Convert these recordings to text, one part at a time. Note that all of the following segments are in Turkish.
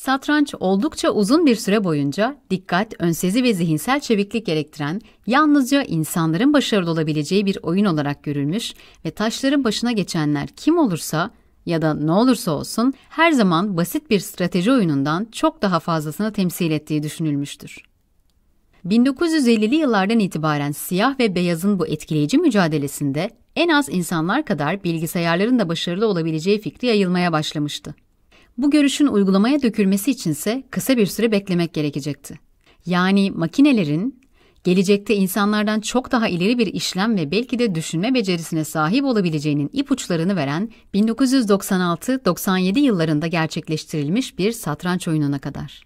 Satranç oldukça uzun bir süre boyunca dikkat, önsezi ve zihinsel çeviklik gerektiren yalnızca insanların başarılı olabileceği bir oyun olarak görülmüş ve taşların başına geçenler kim olursa ya da ne olursa olsun her zaman basit bir strateji oyunundan çok daha fazlasını temsil ettiği düşünülmüştür. 1950'li yıllardan itibaren siyah ve beyazın bu etkileyici mücadelesinde en az insanlar kadar bilgisayarların da başarılı olabileceği fikri yayılmaya başlamıştı. Bu görüşün uygulamaya dökülmesi içinse kısa bir süre beklemek gerekecekti. Yani makinelerin gelecekte insanlardan çok daha ileri bir işlem ve belki de düşünme becerisine sahip olabileceğinin ipuçlarını veren 1996-97 yıllarında gerçekleştirilmiş bir satranç oyununa kadar.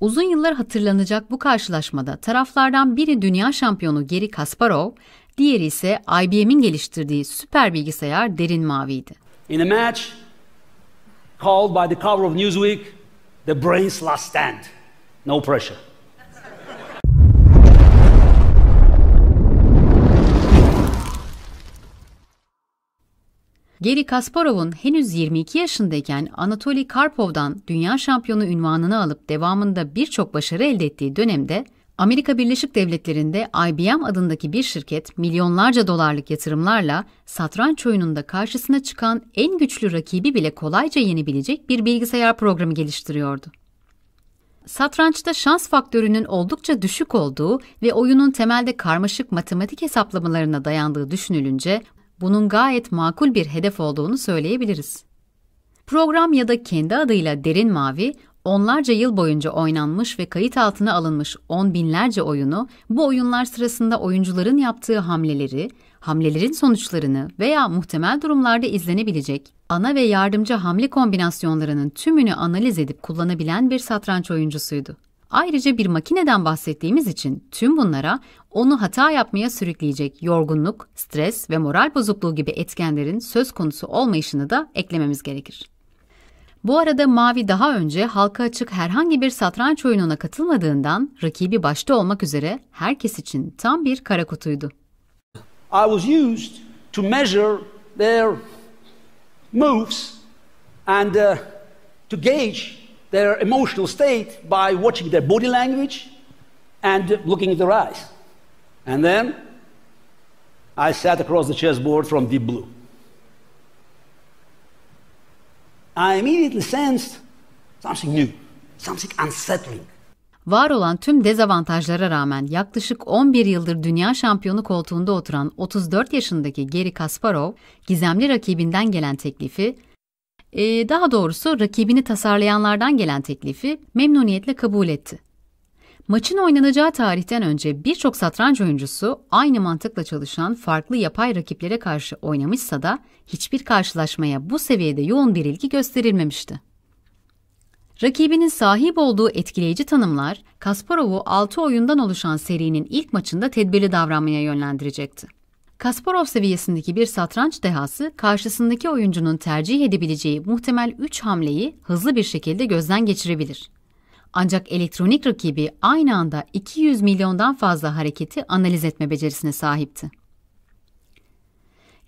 Uzun yıllar hatırlanacak bu karşılaşmada taraflardan biri dünya şampiyonu Geri Kasparov, diğeri ise IBM'in geliştirdiği süper bilgisayar Derin Mavi'ydi. In a match called by the cover of Newsweek the brain's last stand. No pressure. Geri Kasparov'un henüz 22 yaşındayken Anatoly Karpov'dan dünya şampiyonu ünvanını alıp devamında birçok başarı elde ettiği dönemde Amerika Birleşik Devletleri'nde IBM adındaki bir şirket milyonlarca dolarlık yatırımlarla satranç oyununda karşısına çıkan en güçlü rakibi bile kolayca yenebilecek bir bilgisayar programı geliştiriyordu. Satrançta şans faktörünün oldukça düşük olduğu ve oyunun temelde karmaşık matematik hesaplamalarına dayandığı düşünülünce bunun gayet makul bir hedef olduğunu söyleyebiliriz. Program ya da kendi adıyla Derin Mavi, onlarca yıl boyunca oynanmış ve kayıt altına alınmış on binlerce oyunu, bu oyunlar sırasında oyuncuların yaptığı hamleleri, hamlelerin sonuçlarını veya muhtemel durumlarda izlenebilecek ana ve yardımcı hamle kombinasyonlarının tümünü analiz edip kullanabilen bir satranç oyuncusuydu. Ayrıca bir makineden bahsettiğimiz için tüm bunlara onu hata yapmaya sürükleyecek yorgunluk, stres ve moral bozukluğu gibi etkenlerin söz konusu olmayışını da eklememiz gerekir. Bu arada Mavi daha önce halka açık herhangi bir satranç oyununa katılmadığından rakibi başta olmak üzere herkes için tam bir kara kutuydu. I was used to measure their moves and uh, to gauge their emotional state by watching their body language and looking at their eyes. And then I sat across the chessboard from deep blue. I immediately sensed something new, something unsettling. Var olan tüm dezavantajlara rağmen yaklaşık 11 yıldır dünya şampiyonu koltuğunda oturan 34 yaşındaki Geri Kasparov, gizemli rakibinden gelen teklifi, e, daha doğrusu rakibini tasarlayanlardan gelen teklifi memnuniyetle kabul etti. Maçın oynanacağı tarihten önce birçok satranç oyuncusu aynı mantıkla çalışan farklı yapay rakiplere karşı oynamışsa da hiçbir karşılaşmaya bu seviyede yoğun bir ilgi gösterilmemişti. Rakibinin sahip olduğu etkileyici tanımlar Kasparov'u 6 oyundan oluşan serinin ilk maçında tedbirli davranmaya yönlendirecekti. Kasparov seviyesindeki bir satranç dehası karşısındaki oyuncunun tercih edebileceği muhtemel 3 hamleyi hızlı bir şekilde gözden geçirebilir. Ancak elektronik rakibi aynı anda 200 milyondan fazla hareketi analiz etme becerisine sahipti.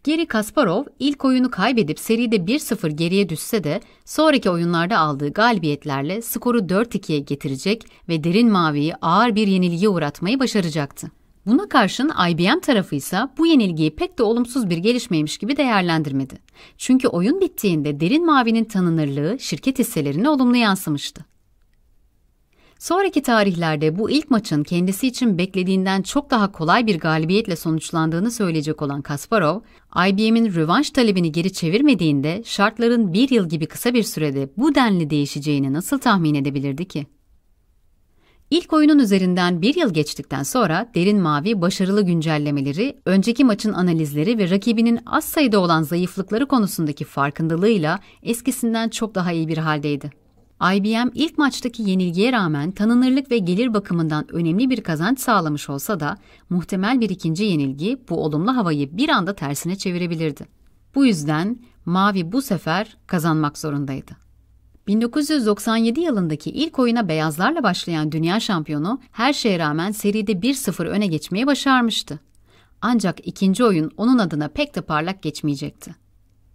Geri Kasparov ilk oyunu kaybedip seride 1-0 geriye düşse de sonraki oyunlarda aldığı galibiyetlerle skoru 4-2'ye getirecek ve derin maviyi ağır bir yenilgiye uğratmayı başaracaktı. Buna karşın IBM tarafı ise bu yenilgiyi pek de olumsuz bir gelişmeymiş gibi değerlendirmedi. Çünkü oyun bittiğinde derin mavinin tanınırlığı şirket hisselerine olumlu yansımıştı. Sonraki tarihlerde bu ilk maçın kendisi için beklediğinden çok daha kolay bir galibiyetle sonuçlandığını söyleyecek olan Kasparov, IBM'in rövanş talebini geri çevirmediğinde şartların bir yıl gibi kısa bir sürede bu denli değişeceğini nasıl tahmin edebilirdi ki? İlk oyunun üzerinden bir yıl geçtikten sonra Derin Mavi başarılı güncellemeleri, önceki maçın analizleri ve rakibinin az sayıda olan zayıflıkları konusundaki farkındalığıyla eskisinden çok daha iyi bir haldeydi. IBM ilk maçtaki yenilgiye rağmen tanınırlık ve gelir bakımından önemli bir kazanç sağlamış olsa da muhtemel bir ikinci yenilgi bu olumlu havayı bir anda tersine çevirebilirdi. Bu yüzden Mavi bu sefer kazanmak zorundaydı. 1997 yılındaki ilk oyuna beyazlarla başlayan dünya şampiyonu her şeye rağmen seride 1-0 öne geçmeyi başarmıştı. Ancak ikinci oyun onun adına pek de parlak geçmeyecekti.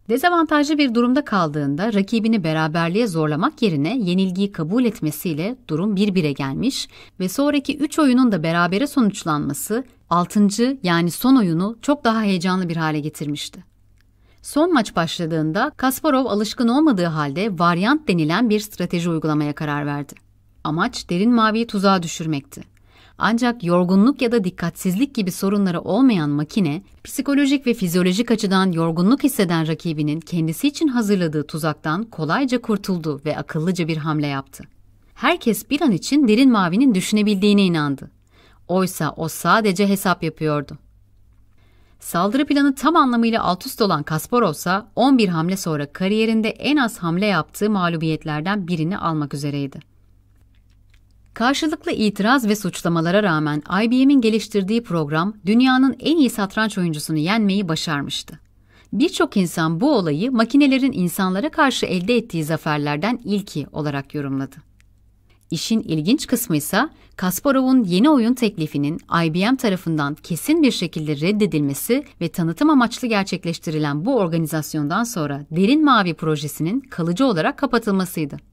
Dezavantajlı bir durumda kaldığında rakibini beraberliğe zorlamak yerine yenilgiyi kabul etmesiyle durum 1-1'e gelmiş ve sonraki 3 oyunun da berabere sonuçlanması 6. yani son oyunu çok daha heyecanlı bir hale getirmişti. Son maç başladığında Kasparov alışkın olmadığı halde varyant denilen bir strateji uygulamaya karar verdi. Amaç derin maviyi tuzağa düşürmekti. Ancak yorgunluk ya da dikkatsizlik gibi sorunları olmayan makine, psikolojik ve fizyolojik açıdan yorgunluk hisseden rakibinin kendisi için hazırladığı tuzaktan kolayca kurtuldu ve akıllıca bir hamle yaptı. Herkes bir an için derin mavinin düşünebildiğine inandı. Oysa o sadece hesap yapıyordu. Saldırı planı tam anlamıyla alt üst olan Kasparovsa 11 hamle sonra kariyerinde en az hamle yaptığı mağlubiyetlerden birini almak üzereydi. Karşılıklı itiraz ve suçlamalara rağmen IBM'in geliştirdiği program dünyanın en iyi satranç oyuncusunu yenmeyi başarmıştı. Birçok insan bu olayı makinelerin insanlara karşı elde ettiği zaferlerden ilki olarak yorumladı. İşin ilginç kısmı ise Kasparov'un yeni oyun teklifinin IBM tarafından kesin bir şekilde reddedilmesi ve tanıtım amaçlı gerçekleştirilen bu organizasyondan sonra Derin Mavi projesinin kalıcı olarak kapatılmasıydı.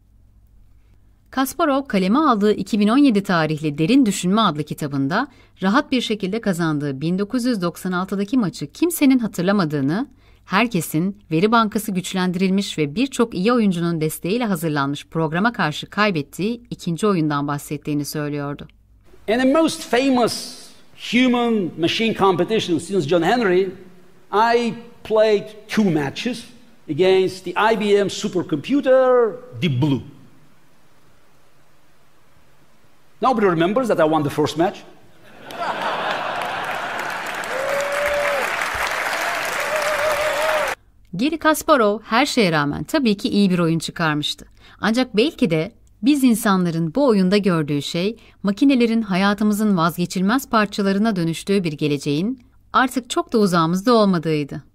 Kasparov kaleme aldığı 2017 tarihli Derin Düşünme adlı kitabında rahat bir şekilde kazandığı 1996'daki maçı kimsenin hatırlamadığını, herkesin veri bankası güçlendirilmiş ve birçok iyi oyuncunun desteğiyle hazırlanmış programa karşı kaybettiği ikinci oyundan bahsettiğini söylüyordu. In the most famous human machine competition since John Henry, I played two matches against the IBM supercomputer Deep Blue. Nobody remembers that I won the first match. Geri Kasparov her şeye rağmen tabii ki iyi bir oyun çıkarmıştı. Ancak belki de biz insanların bu oyunda gördüğü şey makinelerin hayatımızın vazgeçilmez parçalarına dönüştüğü bir geleceğin artık çok da uzağımızda olmadığıydı.